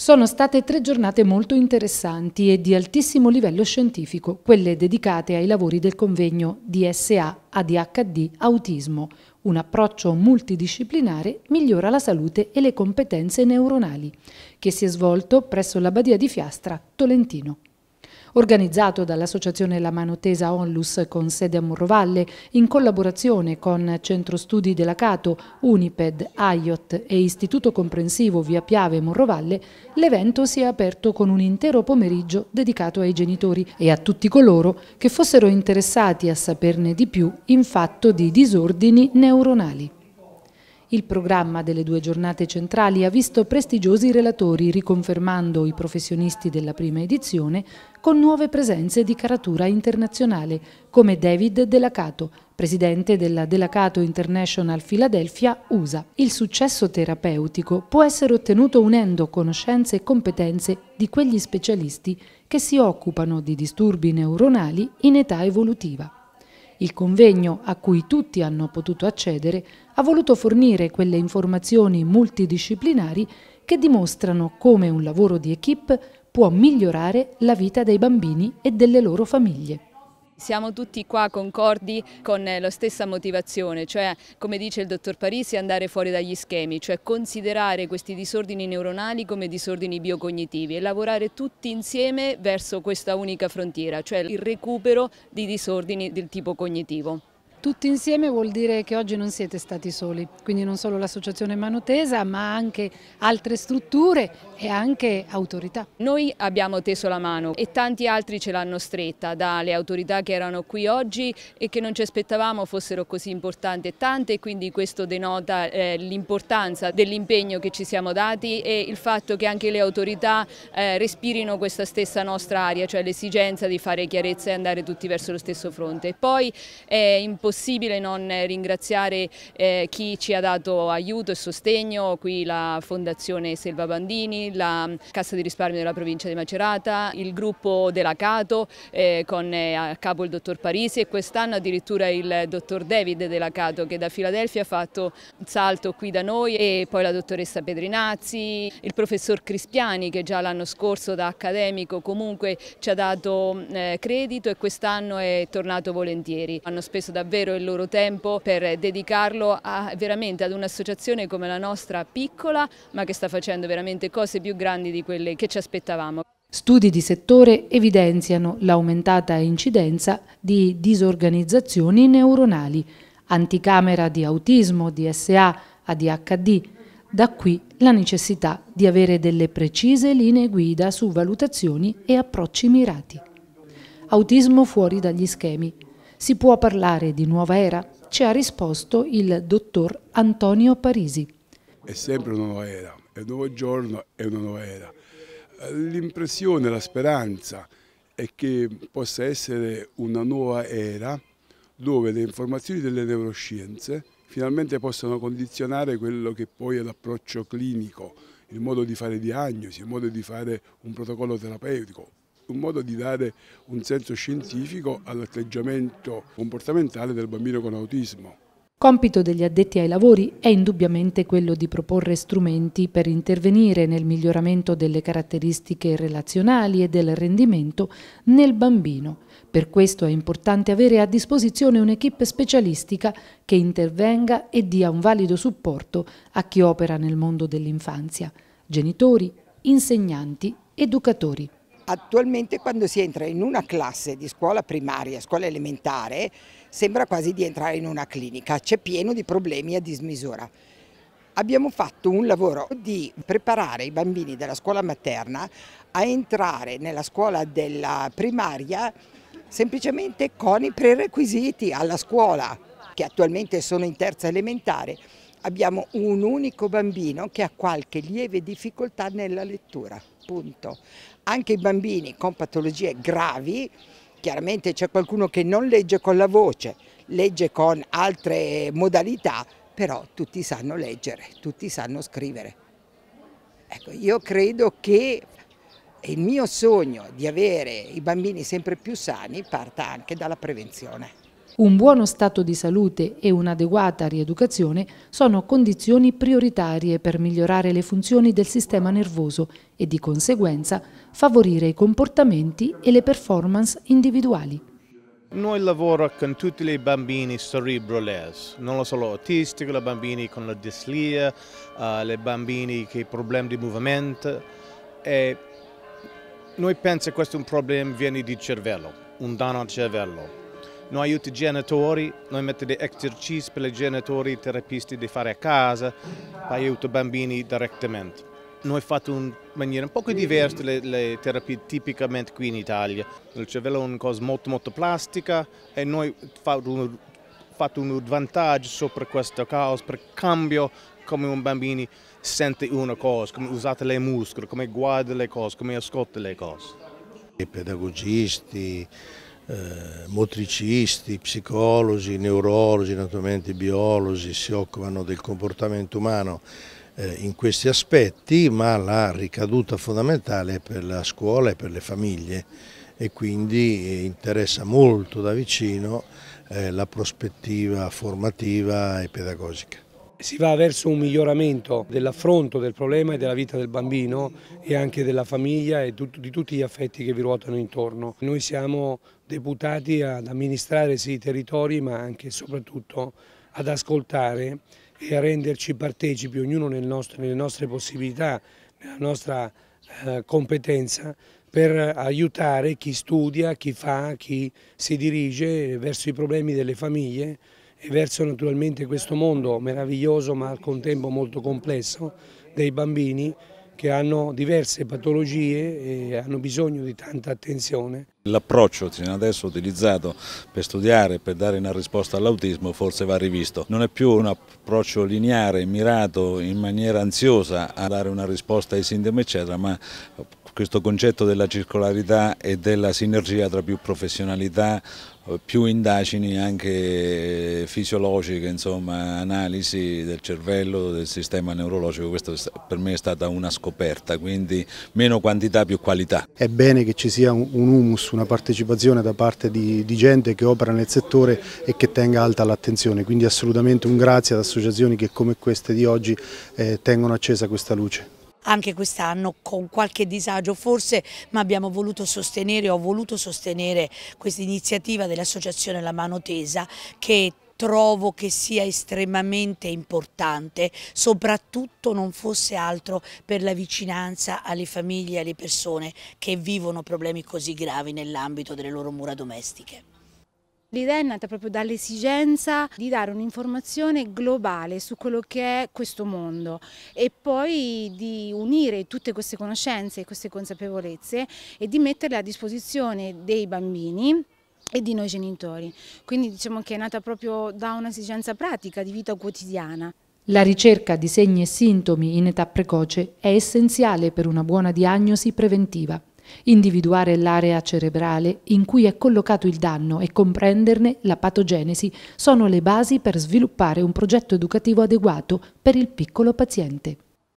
Sono state tre giornate molto interessanti e di altissimo livello scientifico, quelle dedicate ai lavori del convegno DSA ADHD Autismo. Un approccio multidisciplinare migliora la salute e le competenze neuronali, che si è svolto presso la Badia di Fiastra, Tolentino organizzato dall'associazione La Mano Tesa Onlus con sede a Morrovalle in collaborazione con Centro Studi della Cato, Uniped, AIOT e Istituto Comprensivo Via Piave Morrovalle, l'evento si è aperto con un intero pomeriggio dedicato ai genitori e a tutti coloro che fossero interessati a saperne di più in fatto di disordini neuronali. Il programma delle due giornate centrali ha visto prestigiosi relatori riconfermando i professionisti della prima edizione con nuove presenze di caratura internazionale come David Delacato, presidente della Delacato International Philadelphia, USA. Il successo terapeutico può essere ottenuto unendo conoscenze e competenze di quegli specialisti che si occupano di disturbi neuronali in età evolutiva. Il convegno, a cui tutti hanno potuto accedere, ha voluto fornire quelle informazioni multidisciplinari che dimostrano come un lavoro di equip può migliorare la vita dei bambini e delle loro famiglie. Siamo tutti qua concordi con eh, la stessa motivazione, cioè come dice il dottor Parisi andare fuori dagli schemi, cioè considerare questi disordini neuronali come disordini biocognitivi e lavorare tutti insieme verso questa unica frontiera, cioè il recupero di disordini del tipo cognitivo. Tutti insieme vuol dire che oggi non siete stati soli, quindi non solo l'associazione Manotesa ma anche altre strutture e anche autorità. Noi abbiamo teso la mano e tanti altri ce l'hanno stretta, dalle autorità che erano qui oggi e che non ci aspettavamo fossero così importanti e tante e quindi questo denota eh, l'importanza dell'impegno che ci siamo dati e il fatto che anche le autorità eh, respirino questa stessa nostra aria, cioè l'esigenza di fare chiarezza e andare tutti verso lo stesso fronte. Poi è eh, importante possibile non ringraziare eh, chi ci ha dato aiuto e sostegno, qui la Fondazione Selva Bandini, la mm, Cassa di risparmio della provincia di Macerata, il gruppo della Cato eh, con eh, a capo il dottor Parisi e quest'anno addirittura il dottor David della Cato che da Filadelfia ha fatto un salto qui da noi e poi la dottoressa Pedrinazzi, il professor Crispiani che già l'anno scorso da accademico comunque ci ha dato mm, eh, credito e quest'anno è tornato volentieri. Hanno speso davvero davvero il loro tempo per dedicarlo a, veramente ad un'associazione come la nostra piccola ma che sta facendo veramente cose più grandi di quelle che ci aspettavamo. Studi di settore evidenziano l'aumentata incidenza di disorganizzazioni neuronali, anticamera di autismo, DSA, ADHD, da qui la necessità di avere delle precise linee guida su valutazioni e approcci mirati. Autismo fuori dagli schemi. Si può parlare di nuova era? Ci ha risposto il dottor Antonio Parisi. È sempre una nuova era, è un nuovo giorno, è una nuova era. L'impressione, la speranza è che possa essere una nuova era dove le informazioni delle neuroscienze finalmente possano condizionare quello che poi è l'approccio clinico, il modo di fare diagnosi, il modo di fare un protocollo terapeutico un modo di dare un senso scientifico all'atteggiamento comportamentale del bambino con autismo. Compito degli addetti ai lavori è indubbiamente quello di proporre strumenti per intervenire nel miglioramento delle caratteristiche relazionali e del rendimento nel bambino. Per questo è importante avere a disposizione un'equipe specialistica che intervenga e dia un valido supporto a chi opera nel mondo dell'infanzia, genitori, insegnanti, educatori. Attualmente quando si entra in una classe di scuola primaria, scuola elementare, sembra quasi di entrare in una clinica, c'è pieno di problemi a dismisura. Abbiamo fatto un lavoro di preparare i bambini della scuola materna a entrare nella scuola della primaria semplicemente con i prerequisiti alla scuola, che attualmente sono in terza elementare abbiamo un unico bambino che ha qualche lieve difficoltà nella lettura, punto. Anche i bambini con patologie gravi, chiaramente c'è qualcuno che non legge con la voce, legge con altre modalità, però tutti sanno leggere, tutti sanno scrivere. Ecco, io credo che il mio sogno di avere i bambini sempre più sani parta anche dalla prevenzione. Un buono stato di salute e un'adeguata rieducazione sono condizioni prioritarie per migliorare le funzioni del sistema nervoso e di conseguenza favorire i comportamenti e le performance individuali. Noi lavoriamo con tutti i bambini cerebrolesi, non solo autistici, i bambini con la dislia, i eh, bambini che hanno problemi di movimento. E noi pensiamo che questo è un problema viene di cervello, un danno al cervello noi aiutiamo i genitori, noi mettiamo degli esercizi per i genitori, e i terapisti di fare a casa, aiutiamo i bambini direttamente. Noi facciamo in maniera un po' diversa le, le, terapie tipicamente qui in Italia. Il cervello è una cosa molto molto plastica e noi abbiamo fatto un vantaggio sopra questo caos per cambio come un bambino sente una cosa, come usate le muscoli, come guarda le cose, come ascolta le cose. I pedagogisti, eh, motricisti, psicologi, neurologi, naturalmente biologi, si occupano del comportamento umano eh, in questi aspetti, ma la ricaduta fondamentale è per la scuola e per le famiglie e quindi interessa molto da vicino eh, la prospettiva formativa e pedagogica. Si va verso un miglioramento dell'affronto del problema e della vita del bambino e anche della famiglia e di tutti gli affetti che vi ruotano intorno. Noi siamo deputati ad amministrare sì i territori ma anche e soprattutto ad ascoltare e a renderci partecipi ognuno nel nostro, nelle nostre possibilità, nella nostra eh, competenza per aiutare chi studia, chi fa, chi si dirige verso i problemi delle famiglie e verso naturalmente questo mondo meraviglioso ma al contempo molto complesso dei bambini che hanno diverse patologie e hanno bisogno di tanta attenzione. L'approccio fino adesso utilizzato per studiare, per dare una risposta all'autismo forse va rivisto. Non è più un approccio lineare, mirato in maniera ansiosa a dare una risposta ai sintomi eccetera, ma questo concetto della circolarità e della sinergia tra più professionalità, più indagini anche fisiologiche, insomma, analisi del cervello, del sistema neurologico, questa per me è stata una scoperta, quindi meno quantità più qualità. È bene che ci sia un humus, una partecipazione da parte di, di gente che opera nel settore e che tenga alta l'attenzione, quindi assolutamente un grazie ad associazioni che come queste di oggi eh, tengono accesa questa luce anche quest'anno con qualche disagio forse, ma abbiamo voluto sostenere, ho voluto sostenere questa iniziativa dell'associazione La Mano Tesa che trovo che sia estremamente importante, soprattutto non fosse altro per la vicinanza alle famiglie e alle persone che vivono problemi così gravi nell'ambito delle loro mura domestiche. L'idea è nata proprio dall'esigenza di dare un'informazione globale su quello che è questo mondo e poi di unire tutte queste conoscenze e queste consapevolezze e di metterle a disposizione dei bambini e di noi genitori. Quindi diciamo che è nata proprio da un'esigenza pratica di vita quotidiana. La ricerca di segni e sintomi in età precoce è essenziale per una buona diagnosi preventiva. Individuare l'area cerebrale in cui è collocato il danno e comprenderne la patogenesi sono le basi per sviluppare un progetto educativo adeguato per il piccolo paziente.